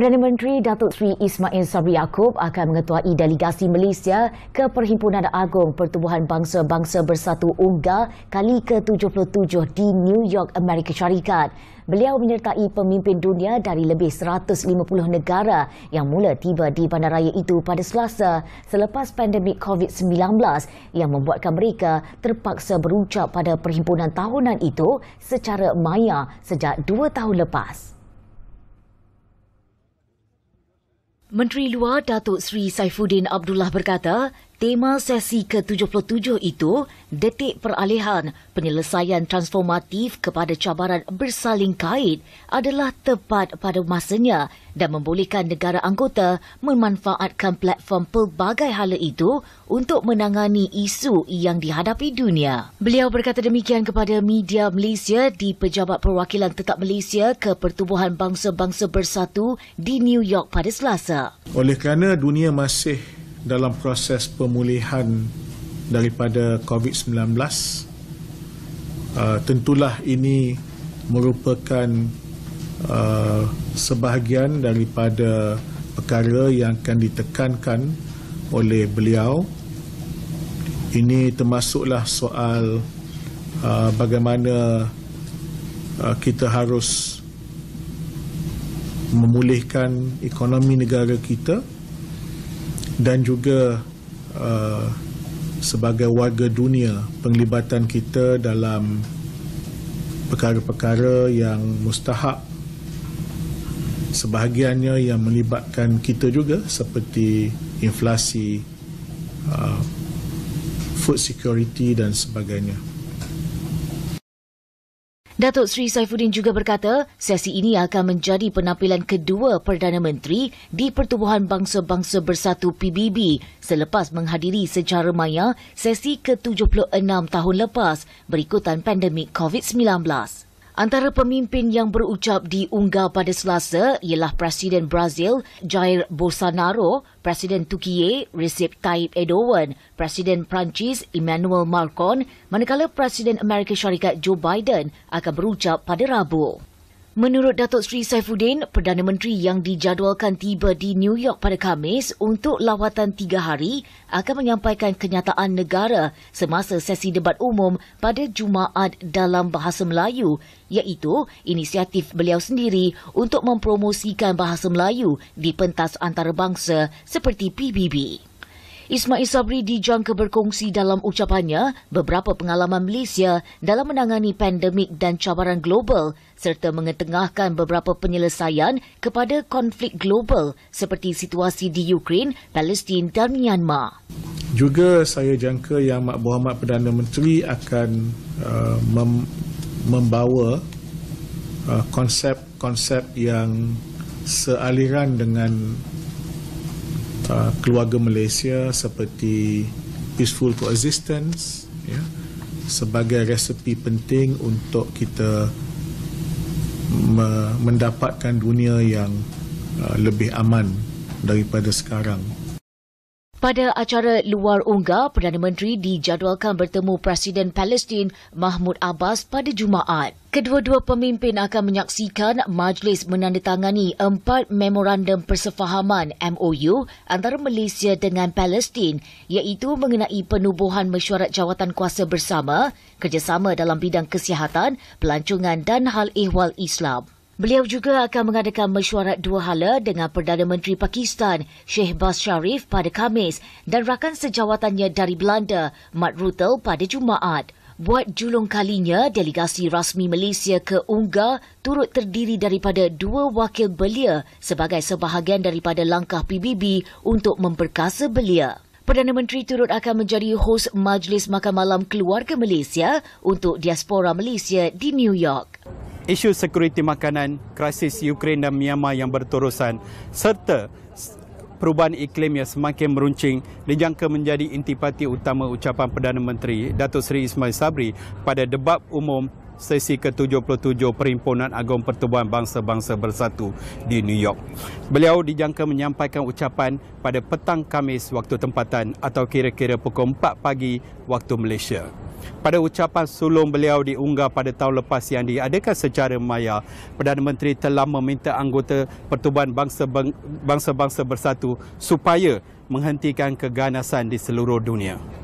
Perdana Menteri Datuk Seri Ismail Sabri Yaakob akan mengetuai delegasi Malaysia ke Perhimpunan Agung Pertubuhan Bangsa-Bangsa Bersatu UNGA kali ke-77 di New York, Amerika Syarikat. Beliau menyertai pemimpin dunia dari lebih 150 negara yang mula tiba di bandaraya itu pada selasa selepas pandemik COVID-19 yang membuatkan mereka terpaksa berucap pada perhimpunan tahunan itu secara maya sejak dua tahun lepas. Menteri Luar Datuk Seri Saifuddin Abdullah berkata, Tema sesi ke-77 itu, detik peralihan penyelesaian transformatif kepada cabaran bersaling kait adalah tepat pada masanya dan membolehkan negara anggota memanfaatkan platform pelbagai hala itu untuk menangani isu yang dihadapi dunia. Beliau berkata demikian kepada media Malaysia di Pejabat Perwakilan Tetap Malaysia ke Pertubuhan Bangsa-Bangsa Bersatu di New York pada Selasa. Oleh kerana dunia masih dalam proses pemulihan daripada COVID-19 uh, tentulah ini merupakan uh, sebahagian daripada perkara yang akan ditekankan oleh beliau ini termasuklah soal uh, bagaimana kita harus memulihkan ekonomi negara kita dan juga uh, sebagai warga dunia penglibatan kita dalam perkara-perkara yang mustahak sebahagiannya yang melibatkan kita juga seperti inflasi uh, food security dan sebagainya Datuk Sri Saifuddin juga berkata, sesi ini akan menjadi penampilan kedua Perdana Menteri di Pertubuhan Bangsa-Bangsa Bersatu PBB selepas menghadiri secara maya sesi ke-76 tahun lepas berikutan pandemik COVID-19. Antara pemimpin yang berucap diunggah pada Selasa ialah Presiden Brazil Jair Bolsonaro, Presiden Turkiye Recep Tayyip Erdogan, Presiden Perancis Emmanuel Macron, manakala Presiden Amerika Syarikat Joe Biden akan berucap pada Rabu. Menurut Datuk Sri Saifuddin, Perdana Menteri yang dijadualkan tiba di New York pada Khamis untuk lawatan tiga hari akan menyampaikan kenyataan negara semasa sesi debat umum pada Jumaat dalam Bahasa Melayu iaitu inisiatif beliau sendiri untuk mempromosikan Bahasa Melayu di pentas antarabangsa seperti PBB. Ismail Sabri dijangka berkongsi dalam ucapannya beberapa pengalaman Malaysia dalam menangani pandemik dan cabaran global serta mengetengahkan beberapa penyelesaian kepada konflik global seperti situasi di Ukraine, Palestin dan Myanmar. Juga saya jangka yang Mak Muhammad Perdana Menteri akan uh, mem- membawa uh, konsep-konsep yang sealiran dengan Uh, keluarga Malaysia seperti peaceful coexistence ya sebagai resepi penting untuk kita me- mendapatkan dunia yang uh, lebih aman daripada sekarang pada acara luar unggah, Perdana Menteri dijadualkan bertemu Presiden Palestin Mahmud Abbas pada Jumaat. Kedua-dua pemimpin akan menyaksikan majlis menandatangani empat memorandum persefahaman MOU antara Malaysia dengan Palestin iaitu mengenai penubuhan mesyuarat jawatan kuasa bersama, kerjasama dalam bidang kesihatan, pelancongan dan hal ehwal Islam. Beliau juga akan mengadakan mesyuarat dua hala dengan Perdana Menteri Pakistan, Sheikh Bas Sharif pada Khamis dan rakan sejawatannya dari Belanda, Matt Rutel pada Jumaat. Buat julung kalinya, delegasi rasmi Malaysia ke Ungga turut terdiri daripada dua wakil belia sebagai sebahagian daripada langkah PBB untuk memperkasa belia. Perdana Menteri turut akan menjadi hos Majlis Makan Malam Keluarga Malaysia untuk diaspora Malaysia di New York isu sekuriti makanan, krisis Ukraine dan Myanmar yang berterusan serta perubahan iklim yang semakin meruncing dijangka menjadi intipati utama ucapan Perdana Menteri Datuk Seri Ismail Sabri pada debat umum sesi ke-77 Perhimpunan Agung Pertubuhan Bangsa-Bangsa Bersatu di New York. Beliau dijangka menyampaikan ucapan pada petang Kamis waktu tempatan atau kira-kira pukul 4 pagi waktu Malaysia pada ucapan sulung beliau diunggah pada tahun lepas yang diadakan secara maya, Perdana Menteri telah meminta anggota Pertubuhan Bangsa-Bangsa Bersatu supaya menghentikan keganasan di seluruh dunia.